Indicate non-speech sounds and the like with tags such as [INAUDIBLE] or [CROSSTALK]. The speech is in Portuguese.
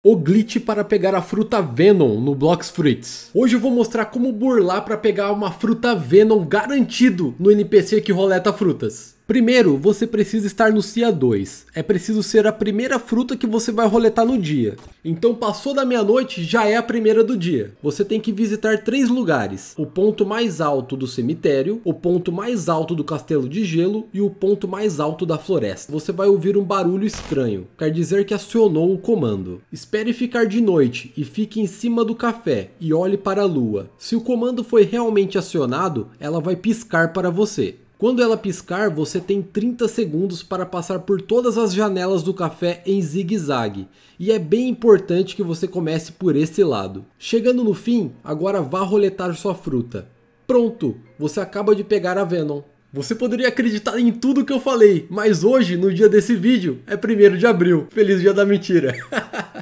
O glitch para pegar a fruta Venom no Blocks Fruits. Hoje eu vou mostrar como burlar para pegar uma fruta Venom garantido no NPC que roleta frutas. Primeiro, você precisa estar no CIA 2. É preciso ser a primeira fruta que você vai roletar no dia. Então passou da meia-noite, já é a primeira do dia. Você tem que visitar três lugares. O ponto mais alto do cemitério, o ponto mais alto do castelo de gelo e o ponto mais alto da floresta. Você vai ouvir um barulho estranho. Quer dizer que acionou o comando. Espere ficar de noite e fique em cima do café e olhe para a lua. Se o comando foi realmente acionado, ela vai piscar para você. Quando ela piscar, você tem 30 segundos para passar por todas as janelas do café em zigue-zague, e é bem importante que você comece por esse lado. Chegando no fim, agora vá roletar sua fruta. Pronto, você acaba de pegar a Venom. Você poderia acreditar em tudo que eu falei, mas hoje, no dia desse vídeo, é 1 de abril. Feliz dia da mentira! [LAUGHS]